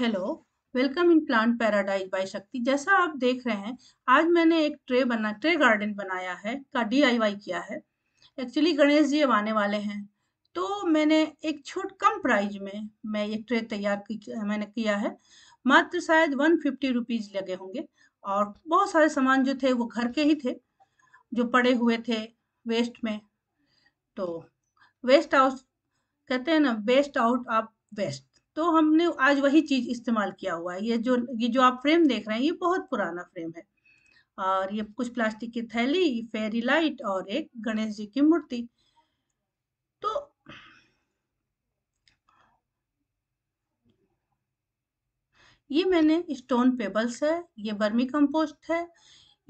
hello welcome in plant paradise by Shakti जैसा आप देख रहे हैं आज मैंने एक ट्रे बना ट्रे गार्डन बनाया है का डीआईवाई किया है एक्चुअली गणेश जी अब आने वाले हैं तो मैंने एक छोट कम प्राइज में मैं ये ट्रे तैयार की मैंने किया है मात्र शायद वन फिफ्टी रुपीज़ लगे होंगे और बहुत सारे सामान जो थे वो घर के ही थे जो पड़े हुए थे वेस्ट में तो वेस्ट आउट कहते हैं ना वेस्ट आउट ऑफ वेस्ट तो हमने आज वही चीज़ इस्तेमाल किया हुआ है ये जो ये जो आप फ्रेम देख रहे हैं ये बहुत पुराना फ्रेम है और ये कुछ प्लास्टिक की थैली फेरी लाइट और एक गणेश जी की मूर्ति तो ये मैंने स्टोन पेबल्स है ये बर्मी कंपोस्ट है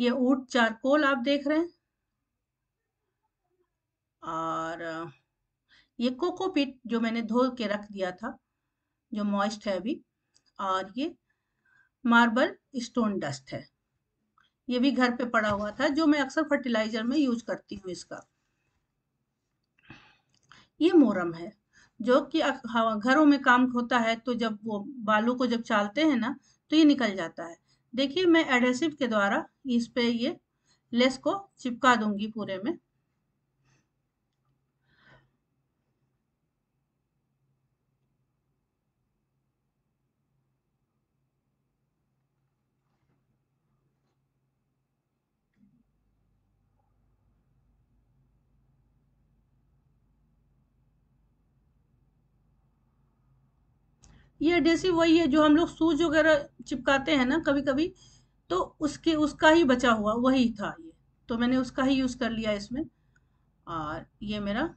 ये ऊट चारकोल आप देख रहे हैं और ये कोकोपीट जो मैंने धो के रख दिया था जो मॉइस्ट है अभी और ये मार्बल स्टोन डस्ट है ये भी घर पे पड़ा हुआ था जो मैं अक्सर फर्टिलाइजर में यूज करती हूँ इसका ये मोरम है जो कि घरों में काम होता है तो जब वो बालू को जब चालते हैं ना तो ये निकल जाता है देखिए मैं एडहेसिव के द्वारा इस पे ये लेस को चिपका दूंगी पूरे में ये एडेसिव वही है जो हम लोग सूज वगैरह चिपकाते हैं ना कभी कभी तो उसके उसका ही बचा हुआ वही था ये तो मैंने उसका ही यूज़ कर लिया इसमें और ये मेरा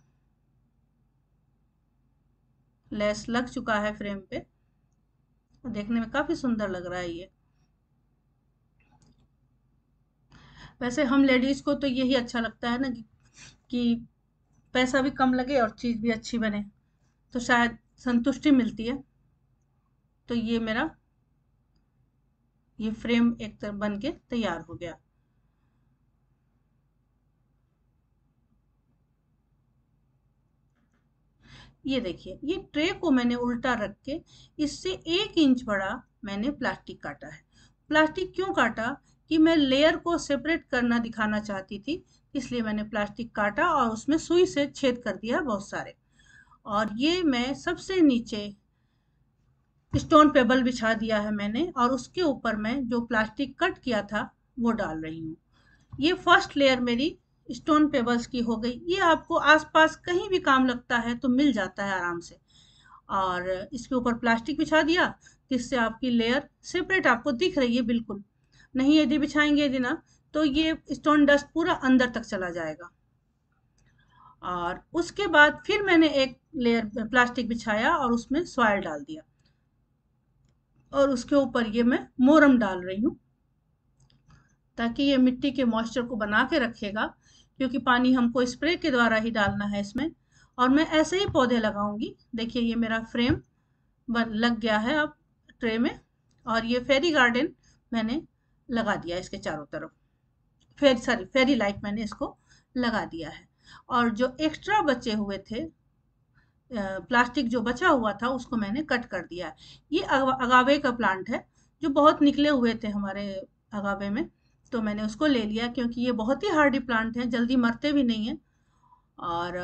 लेस लग चुका है फ्रेम पे देखने में काफ़ी सुंदर लग रहा है ये वैसे हम लेडीज़ को तो यही अच्छा लगता है ना कि, कि पैसा भी कम लगे और चीज़ भी अच्छी बने तो शायद संतुष्टि मिलती है तो ये मेरा ये फ्रेम एक तरफ बन के तैयार हो गया ये देखिए ये ट्रे को मैंने उल्टा रख के इससे एक इंच बड़ा मैंने प्लास्टिक काटा है प्लास्टिक क्यों काटा कि मैं लेयर को सेपरेट करना दिखाना चाहती थी इसलिए मैंने प्लास्टिक काटा और उसमें सुई से छेद कर दिया बहुत सारे और ये मैं सबसे नीचे स्टोन पेबल बिछा दिया है मैंने और उसके ऊपर मैं जो प्लास्टिक कट किया था वो डाल रही हूँ ये फर्स्ट लेयर मेरी स्टोन पेबल्स की हो गई ये आपको आसपास कहीं भी काम लगता है तो मिल जाता है आराम से और इसके ऊपर प्लास्टिक बिछा दिया जिससे आपकी लेयर सेपरेट आपको दिख रही है बिल्कुल नहीं यदि बिछाएंगे यदि ना तो ये स्टोन डस्ट पूरा अंदर तक चला जाएगा और उसके बाद फिर मैंने एक लेयर प्लास्टिक बिछाया और उसमें सॉयल डाल दिया और उसके ऊपर ये मैं मोरम डाल रही हूँ ताकि ये मिट्टी के मॉइस्चर को बना के रखेगा क्योंकि पानी हमको स्प्रे के द्वारा ही डालना है इसमें और मैं ऐसे ही पौधे लगाऊंगी देखिए ये मेरा फ्रेम लग गया है अब ट्रे में और ये फेरी गार्डन मैंने लगा दिया इसके चारों तरफ फेरी सॉरी फेरी लाइट मैंने इसको लगा दिया है और जो एक्स्ट्रा बचे हुए थे प्लास्टिक जो बचा हुआ था उसको मैंने कट कर दिया ये अगावे का प्लांट है जो बहुत निकले हुए थे हमारे अगावे में तो मैंने उसको ले लिया क्योंकि ये बहुत ही हार्डी प्लांट हैं जल्दी मरते भी नहीं हैं और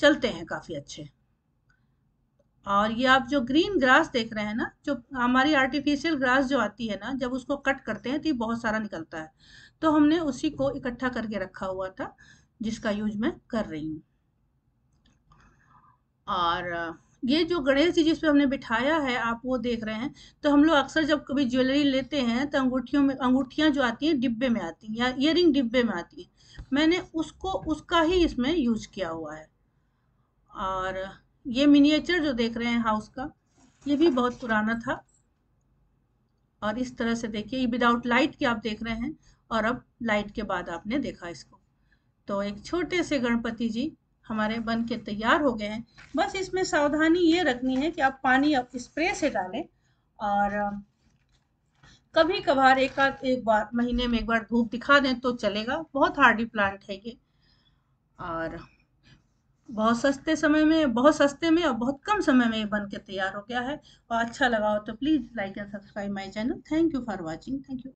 चलते हैं काफ़ी अच्छे और ये आप जो ग्रीन ग्रास देख रहे हैं ना जो हमारी आर्टिफिशियल ग्रास जो आती है ना जब उसको कट करते हैं तो ये बहुत सारा निकलता है तो हमने उसी को इकट्ठा करके रखा हुआ था जिसका यूज मैं कर रही हूँ और ये जो गणेश जी जिस हमने बिठाया है आप वो देख रहे हैं तो हम लोग अक्सर जब कभी ज्वेलरी लेते हैं तो अंगूठियों में अंगूठियाँ जो आती हैं डिब्बे में आती हैं या इयर डिब्बे में आती हैं मैंने उसको उसका ही इसमें यूज किया हुआ है और ये मिनिएचर जो देख रहे हैं हाउस का ये भी बहुत पुराना था और इस तरह से देखिए ये विदाउट लाइट के आप देख रहे हैं और अब लाइट के बाद आपने देखा इसको तो एक छोटे से गणपति जी हमारे बन के तैयार हो गए हैं बस इसमें सावधानी ये रखनी है कि आप पानी आप स्प्रे से डालें और कभी कभार एक आध एक बार महीने में एक बार धूप दिखा दें तो चलेगा बहुत हार्डी प्लांट है ये और बहुत सस्ते समय में बहुत सस्ते में और बहुत कम समय में ये बन के तैयार हो गया है और अच्छा लगा हो तो please like and subscribe my channel thank you for watching thank you